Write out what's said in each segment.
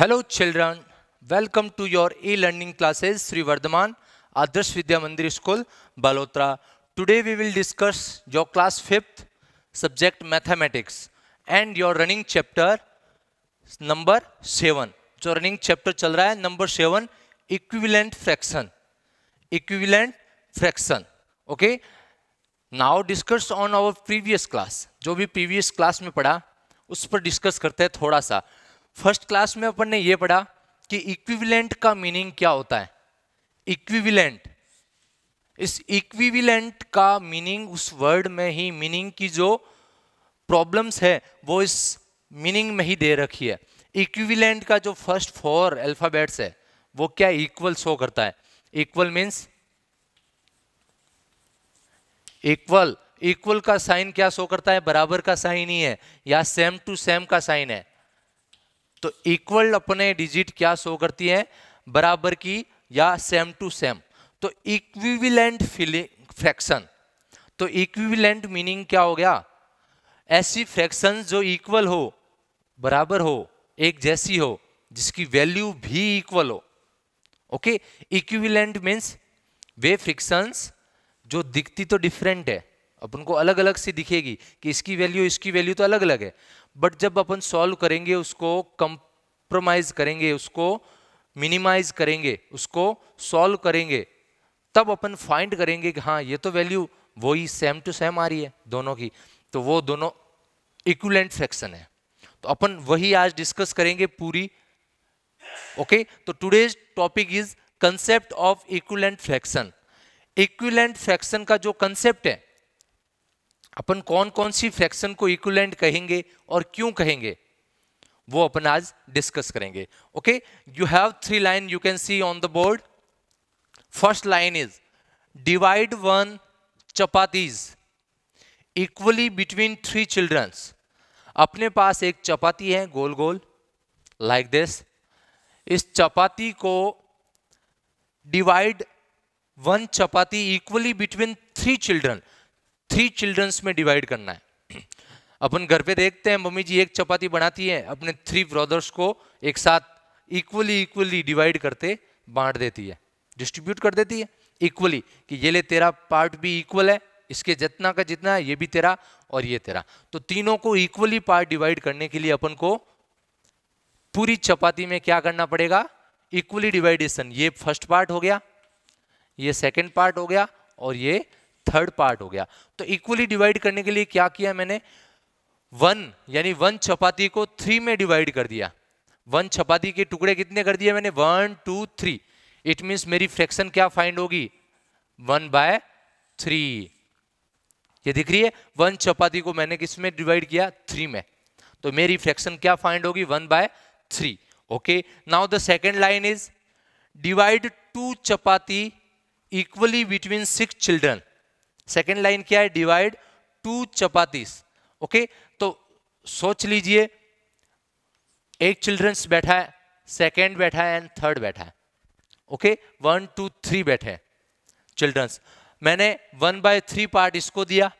Hello children welcome to your e learning classes Shri Vardhaman Adarsh Vidya Mandir school Balotra today we will discuss your class fifth subject mathematics and your running chapter number seven जो running chapter चल रहा है number seven equivalent fraction equivalent fraction okay now discuss on our previous class जो भी previous class में पढ़ा उस पर डिस्कस करते हैं थोड़ा सा फर्स्ट क्लास में अपन ने ये पढ़ा कि इक्विवेलेंट का मीनिंग क्या होता है इक्विवेलेंट इस इक्विवेलेंट का मीनिंग उस वर्ड में ही मीनिंग की जो प्रॉब्लम्स है वो इस मीनिंग में ही दे रखी है इक्विवेलेंट का जो फर्स्ट फोर अल्फाबेट्स है वो क्या इक्वल शो करता है इक्वल मीन्स इक्वल इक्वल का साइन क्या शो करता है बराबर का साइन ही है या सेम टू सेम का साइन है तो इक्वल अपने डिजिट क्या शो करती है बराबर की या सेम टू सेम तो इक्विविलेंट फिलिंग फ्रैक्शन तो इक्विविलेंट मीनिंग क्या हो गया ऐसी फ्रैक्शन जो इक्वल हो बराबर हो एक जैसी हो जिसकी वैल्यू भी इक्वल हो ओके इक्विविलेंट मीन्स वे फ्रिक्शंस जो दिखती तो डिफरेंट है अब उनको अलग अलग से दिखेगी कि इसकी वैल्यू इसकी वैल्यू तो अलग अलग है बट जब अपन सॉल्व करेंगे उसको कंप्रोमाइज करेंगे उसको मिनिमाइज करेंगे उसको सॉल्व करेंगे तब अपन फाइंड करेंगे कि हाँ ये तो वैल्यू वही सेम टू सेम आ रही है दोनों की तो वो दोनों इक्वलेंट फ्रैक्शन है तो अपन वही आज डिस्कस करेंगे पूरी ओके okay? तो today's topic is concept of equivalent fraction equivalent fraction का जो कंसेप्ट है अपन कौन कौन सी फ्रैक्शन को इक्वलेंट कहेंगे और क्यों कहेंगे वो अपन आज डिस्कस करेंगे okay you have three line you can see on the board first line is divide one chapatis equally between three childrens अपने पास एक चपाती है गोल गोल लाइक like दिस इस चपाती को divide one chapati equally between three children three childrens में डिवाइड करना है अपन घर पे देखते हैं मम्मी जी एक चपाती बनाती है अपने थ्री ब्रदर्स को एक साथ इक्वली इक्वली डिवाइड करते बांट देती है डिस्ट्रीब्यूट कर देती है इक्वली कि ये ले तेरा पार्ट भी इक्वल है इसके जितना का जितना है ये भी तेरा और ये तेरा तो तीनों को इक्वली पार्ट डिवाइड करने के लिए अपन को पूरी चपाती में क्या करना पड़ेगा इक्वली डिवाइडेशन ये फर्स्ट पार्ट हो गया ये सेकेंड पार्ट हो गया और ये थर्ड पार्ट हो गया तो इक्वली डिवाइड करने के लिए क्या किया मैंने वन यानी वन चपाती को थ्री में डिवाइड कर दिया वन चपाती के टुकड़े कितने कर दिए मैंने one two three it means मेरी फ्रैक्शन क्या फाइंड होगी वन बाय थ्री ये दिख रही है वन चपाती को मैंने किस में डिवाइड किया थ्री में तो मेरी फ्रैक्शन क्या फाइंड होगी one by three okay now the second line is divide two chapati equally between six children second line क्या है डिवाइड टू चपातीस ओके तो सोच लीजिए एक चिल्ड्रंस बैठा है सेकेंड बैठा है एंड थर्ड बैठा है ओके वन टू थ्री बैठे चिल्ड्रंस मैंने वन बाय थ्री पार्ट इसको दिया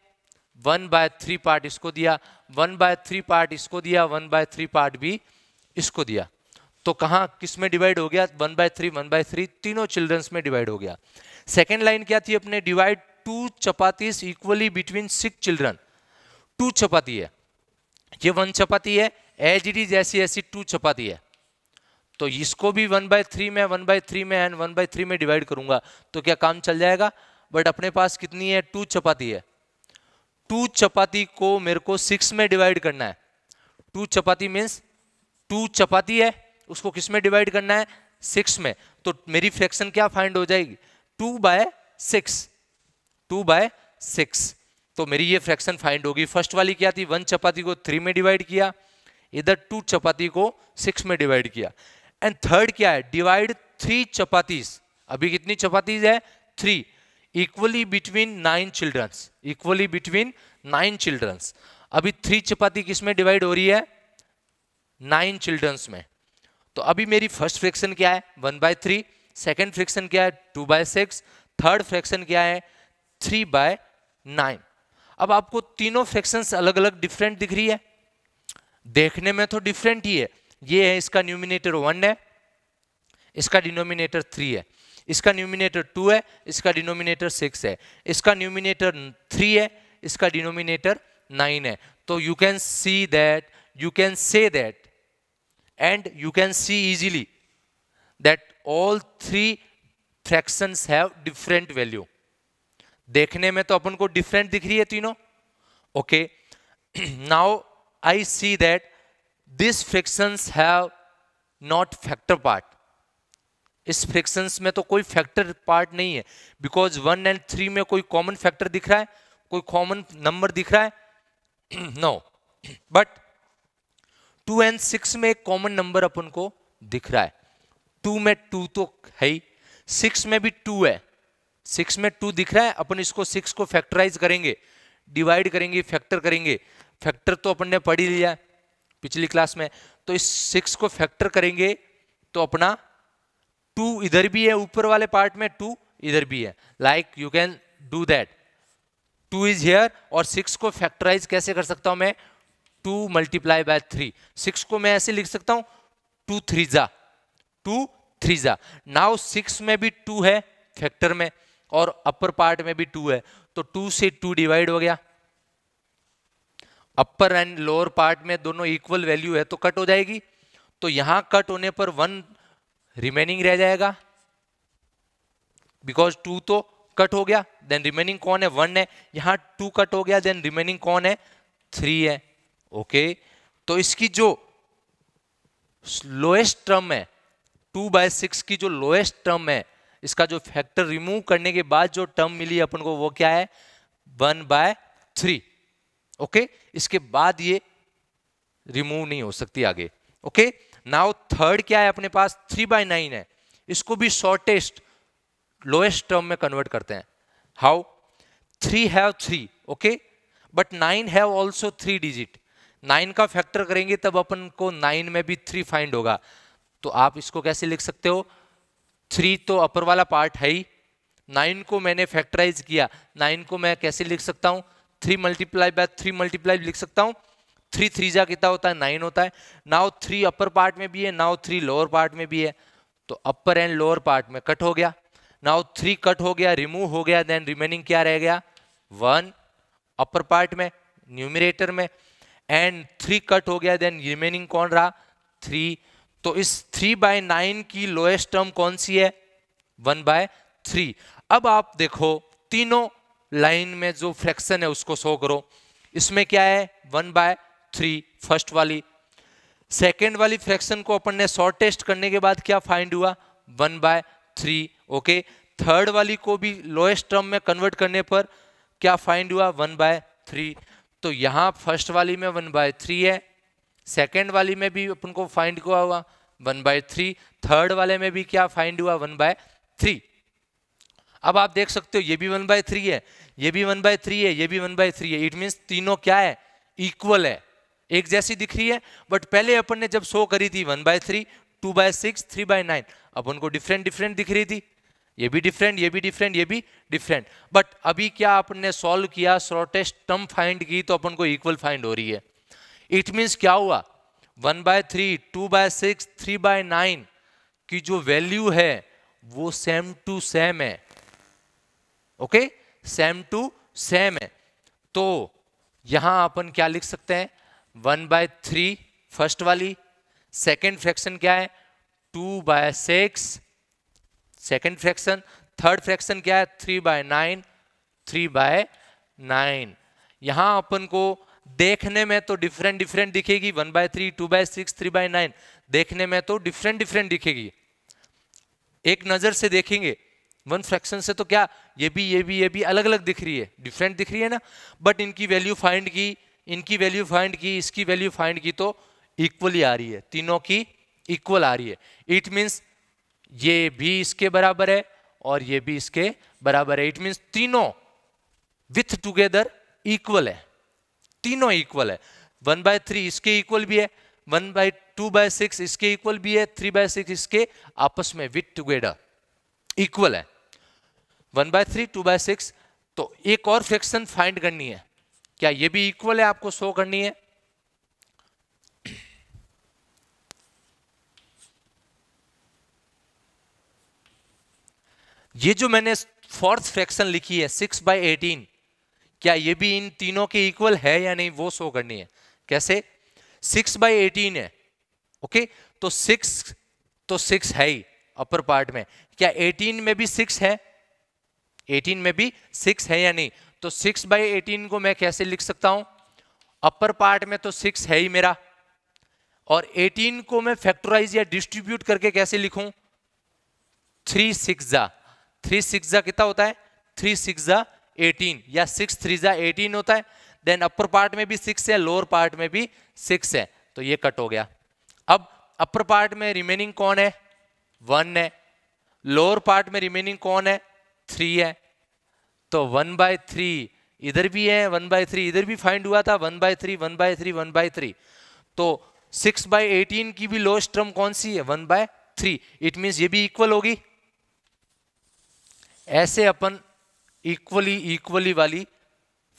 वन बाय थ्री पार्ट इसको दिया वन बाय थ्री पार्ट इसको दिया वन बाय थ्री पार्ट भी इसको दिया तो कहाँ किस में डिवाइड हो गया one by three one by three तीनों चिल्ड्रंस में डिवाइड हो गया सेकेंड लाइन क्या थी अपने divide two chapatis equally between six children two चपाती है ये वन चपाती है एज इट इज ऐसी ऐसी टू चपाती है तो इसको भी वन बाय थ्री में वन बाय थ्री में एंड वन बाय थ्री में डिवाइड करूंगा तो क्या काम चल जाएगा बट अपने पास कितनी है टू चपाती है टू चपाती को मेरे को सिक्स में डिवाइड करना है टू चपाती मीन्स टू चपाती है उसको किस में डिवाइड करना है सिक्स में तो मेरी फ्रैक्शन क्या फाइंड हो जाएगी two by six two by six तो मेरी ये फ्रैक्शन फाइंड होगी फर्स्ट वाली क्या थी वन चपाती को थ्री में डिवाइड किया इधर टू चपाती को सिक्स में डिवाइड किया एंड थर्ड क्या है डिवाइड थ्री चपातीज अभी कितनी चपातीज है three equally between nine childrens equally between nine childrens अभी थ्री चपाती किस में डिवाइड हो रही है नाइन चिल्ड्रंस में तो अभी मेरी फर्स्ट फ्रैक्शन क्या है one by three second fraction क्या है two by six third fraction क्या है थ्री बाय नाइन अब आपको तीनों फ्रैक्शंस अलग अलग डिफरेंट दिख रही है देखने में तो डिफरेंट ही है ये है इसका न्यूमिनेटर वन है इसका डिनोमिनेटर थ्री है इसका न्यूमिनेटर टू है इसका डिनोमिनेटर सिक्स है इसका न्यूमिनेटर थ्री है इसका डिनोमिनेटर नाइन है तो you can see that you can say that and you can see easily that all three fractions have different value देखने में तो अपन को डिफरेंट दिख रही है तीनों okay now I see that this fractions have not factor part इस fractions में तो कोई फैक्टर पार्ट नहीं है बिकॉज वन एंड थ्री में कोई कॉमन फैक्टर दिख रहा है कोई कॉमन नंबर दिख रहा है no but two and six में एक कॉमन नंबर अपन को दिख रहा है टू में टू तो है ही सिक्स में भी टू है सिक्स में टू दिख रहा है अपन इसको सिक्स को फैक्टराइज करेंगे डिवाइड करेंगे फैक्टर करेंगे फैक्टर तो अपन ने पढ़ ही लिया पिछली क्लास में तो इस सिक्स को फैक्टर करेंगे तो अपना टू इधर भी है ऊपर वाले पार्ट में टू इधर भी है like you can do that two is here और सिक्स को फैक्टराइज कैसे कर सकता हूं मैं two multiply by three six को मैं ऐसे लिख सकता हूं टू थ्री जा टू थ्री जा नाउ सिक्स में भी टू है फैक्टर में और अपर पार्ट में भी टू है तो टू से टू डिवाइड हो गया अपर एंड लोअर पार्ट में दोनों इक्वल वैल्यू है तो कट हो जाएगी तो यहां कट होने पर वन रिमेनिंग रह जाएगा बिकॉज टू तो कट हो गया देन रिमेनिंग कौन है वन है यहां टू कट हो गया देन रिमेनिंग कौन है थ्री है ओके okay. तो इसकी जो लोएस्ट टर्म है टू बाय सिक्स की जो लोएस्ट टर्म है इसका जो फैक्टर रिमूव करने के बाद जो टर्म मिली अपन को वो क्या है वन बाय थ्री ओके इसके बाद ये रिमूव नहीं हो सकती आगे ओके नाउ थर्ड क्या है अपने पास थ्री बाय नाइन है इसको भी शॉर्टेस्ट लोएस्ट टर्म में कन्वर्ट करते हैं how three have three okay but nine have also three digit nine का फैक्टर करेंगे तब अपन को नाइन में भी थ्री फाइंड होगा तो आप इसको कैसे लिख सकते हो थ्री तो अपर वाला पार्ट है ही नाइन को मैंने फैक्टराइज किया नाइन को मैं कैसे लिख सकता हूँ three multiply by three multiply लिख सकता हूँ थ्री थ्री जा कितना होता है नाइन होता है नाउ थ्री अपर पार्ट में भी है नाउ थ्री लोअर पार्ट में भी है तो अपर एंड लोअर पार्ट में कट हो गया नाउ थ्री कट हो गया रिमूव हो गया देन रिमेनिंग क्या रह गया वन अपर पार्ट में न्यूमिरेटर में एंड थ्री कट हो गया देन रिमेनिंग कौन रहा थ्री तो इस थ्री बाय नाइन की लोएस्ट टर्म कौन सी है वन बाय थ्री अब आप देखो तीनों लाइन में जो फ्रैक्शन है उसको सो करो इसमें क्या है वन बाय थ्री फर्स्ट वाली सेकेंड वाली फ्रैक्शन को अपन ने शॉर्टेस्ट करने के बाद क्या फाइंड हुआ one by three okay third वाली को भी लोएस्ट टर्म में कन्वर्ट करने पर क्या फाइंड हुआ वन बाय थ्री तो यहां फर्स्ट वाली में वन बाय थ्री है सेकेंड वाली में भी अपन को फाइंड हुआ हुआ वन बाय थ्री थर्ड वाले में भी क्या फाइंड हुआ वन बाय थ्री अब आप देख सकते हो ये भी वन बाय थ्री है ये भी वन बाय थ्री है ये भी वन बाय थ्री है इट मीन्स तीनों क्या है इक्वल है एक जैसी दिख रही है बट पहले अपन ने जब शो करी थी one by three two by six three by nine अब उनको डिफरेंट डिफरेंट दिख रही थी ये भी डिफरेंट ये भी डिफरेंट ये भी डिफरेंट बट अभी क्या अपन ने सॉल्व किया शॉर्टेस्ट टर्म फाइंड की तो अपन को इक्वल फाइंड हो रही है इट मीन्स क्या हुआ one by three two by six three by nine की जो वैल्यू है वो सेम टू सेम है ओके सेम टू सेम है तो यहां अपन क्या लिख सकते हैं वन बाय थ्री फर्स्ट वाली सेकेंड फ्रैक्शन क्या है two by six second fraction third fraction क्या है three by nine three by nine यहां अपन को देखने में तो डिफरेंट डिफरेंट दिखेगी one by three two by six three by nine देखने में तो डिफरेंट डिफरेंट दिखेगी एक नज़र से देखेंगे वन फ्रैक्शन से तो क्या ये भी ये भी ये भी अलग अलग दिख रही है डिफरेंट दिख रही है ना बट इनकी वैल्यू फाइंड की इनकी वैल्यू फाइंड की इसकी वैल्यू फाइंड की तो इक्वली आ रही है तीनों की इक्वल आ रही है इट मीन्स ये भी इसके बराबर है और ये भी इसके बराबर है इट मीन्स तीनों विथ टूगेदर इक्वल है तीनों इक्वल है वन बाय थ्री इसके इक्वल भी है one by two by six इसके इक्वल भी है थ्री बाय सिक्स इसके आपस में विथ टुगेडर इक्वल है one by three two by six तो एक और फ्रैक्शन फाइंड करनी है क्या ये भी इक्वल है आपको शो करनी है ये जो मैंने फोर्थ फ्रैक्शन लिखी है सिक्स बाय एटीन क्या ये भी इन तीनों के इक्वल है या नहीं वो शो करनी है कैसे सिक्स बाई एटीन है ओके तो सिक्स तो सिक्स है ही अपर पार्ट में क्या एटीन में भी सिक्स है एटीन में भी सिक्स है या नहीं तो सिक्स बाई एटीन को मैं कैसे लिख सकता हूं अपर पार्ट में तो सिक्स है ही मेरा और एटीन को मैं फैक्टराइज या डिस्ट्रीब्यूट करके कैसे लिखूं थ्री सिक्स जा थ्री सिक्स जा कितना होता है थ्री सिक्स जा एटीन या सिक्स थ्री ज़ा एटीन होता है देन अपर पार्ट में भी सिक्स है लोअर पार्ट में भी सिक्स है तो ये कट हो गया अब अपर पार्ट में रिमेनिंग कौन है वन है लोअर पार्ट में रिमेनिंग कौन है थ्री है तो वन बाय थ्री इधर भी है वन बाय थ्री इधर भी फाइंड हुआ था one by three one by three one by three तो सिक्स बाय एटीन की भी लोएस्ट टर्म कौन सी है one by three it means ये भी इक्वल होगी ऐसे अपन इक्वली इक्वली वाली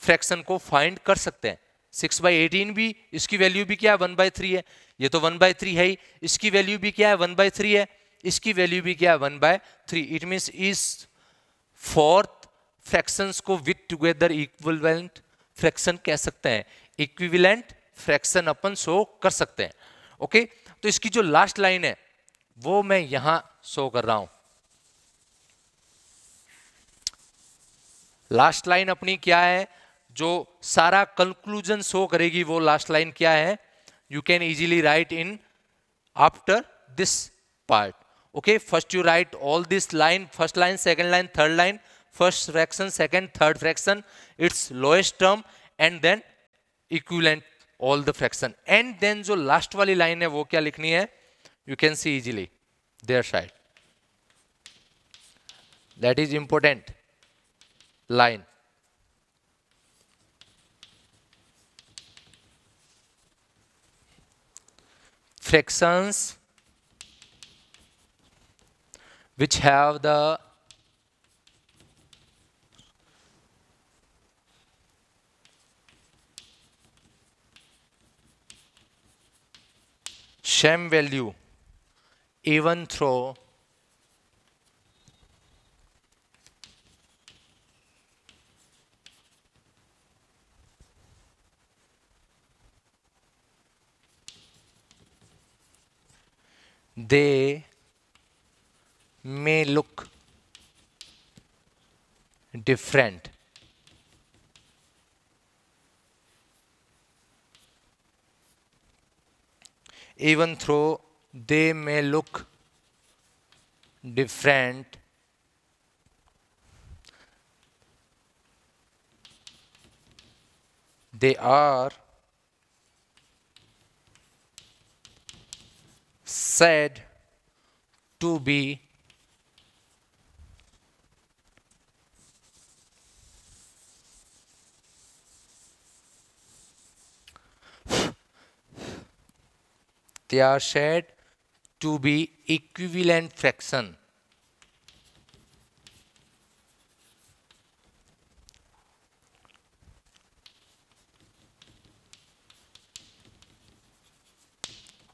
फ्रैक्शन को फाइंड कर सकते हैं सिक्स बाई एटीन भी इसकी वैल्यू भी क्या है वन बाई थ्री है ये तो वन बाई थ्री है ही इसकी वैल्यू भी क्या है वन बाई थ्री है इसकी वैल्यू भी क्या है one by three it means इस फोर्थ फ्रैक्शंस को विथ टुगेदर इक्विवेलेंट फ्रैक्शन कह सकते हैं इक्विवेलेंट फ्रैक्शन अपन शो कर सकते हैं ओके तो इसकी जो लास्ट लाइन है वो मैं यहाँ शो कर रहा हूँ लास्ट लाइन अपनी क्या है जो सारा कंक्लूजन शो करेगी वो लास्ट लाइन क्या है you can easily write in after this part okay first you write all this line first line second line third line first fraction second third fraction it's lowest term and then equivalent all the fraction and then जो last वाली line है वो क्या लिखनी है you can see easily there side that is important line. Fractions which have the sham value even though they may look different. Even though they may look different, they are said to be they are said to be equivalent fraction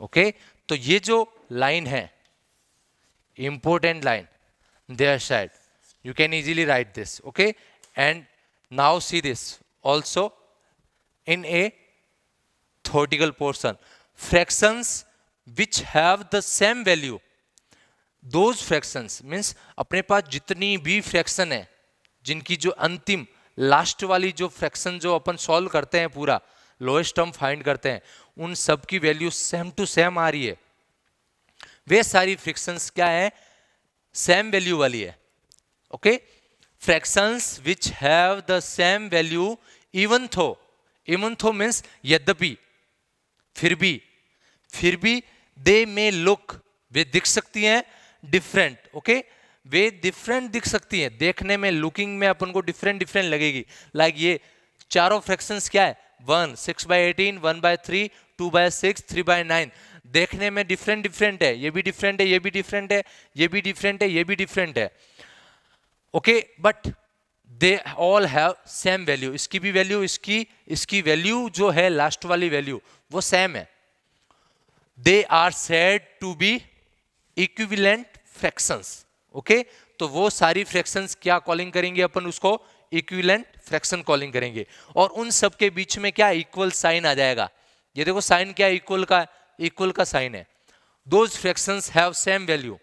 okay तो ये जो line है important line there side you can easily write this okay and now see this also in a theoretical portion fractions which have the same value those fractions means अपने पास जितनी भी fraction है जिनकी जो अंतिम लास्ट वाली जो फ्रैक्शन जो अपन सॉल्व करते हैं पूरा लोएस्ट टर्म फाइंड करते हैं उन सब की वैल्यू सेम टू सेम आ रही है वे सारी फ्रिक्शंस क्या है सेम वैल्यू वाली है okay fractions which have the same value even though even though means यद्यपि फिर भी फिर भी दे मे लुक वे दिख सकती हैं डिफरेंट ओके वे डिफरेंट दिख सकती हैं देखने में लुकिंग में अपन को डिफरेंट डिफरेंट लगेगी लाइक like ये चारों फ्रैक्शंस क्या है one six by eighteen one by three two by six three by nine देखने में डिफरेंट डिफरेंट है ये भी डिफरेंट है ये भी डिफरेंट है ये भी डिफरेंट है ये भी डिफरेंट है okay but they all have same value इसकी भी वैल्यू इसकी इसकी वैल्यू जो है लास्ट वाली वैल्यू वो सेम है they are said to be equivalent fractions okay तो वो सारी फ्रैक्शंस क्या कॉलिंग करेंगे अपन उसको इक्विलेंट फ्रैक्शन कॉलिंग करेंगे और उन सब के बीच में क्या इक्वल साइन आ जाएगा ये देखो साइन क्या इक्वल का इक्वल का साइन है those fraction have same value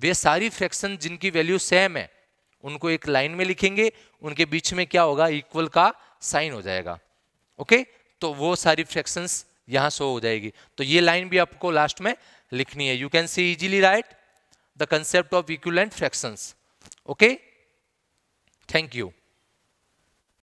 वे सारी फ्रैक्शन जिनकी वैल्यू सेम है उनको एक लाइन में लिखेंगे उनके बीच में क्या होगा इक्वल का साइन हो जाएगा ओके तो वो सारी फ्रैक्शंस यहां शो हो जाएगी तो ये लाइन भी आपको लास्ट में लिखनी है you can see easily write the concept of equivalent fractions okay thank you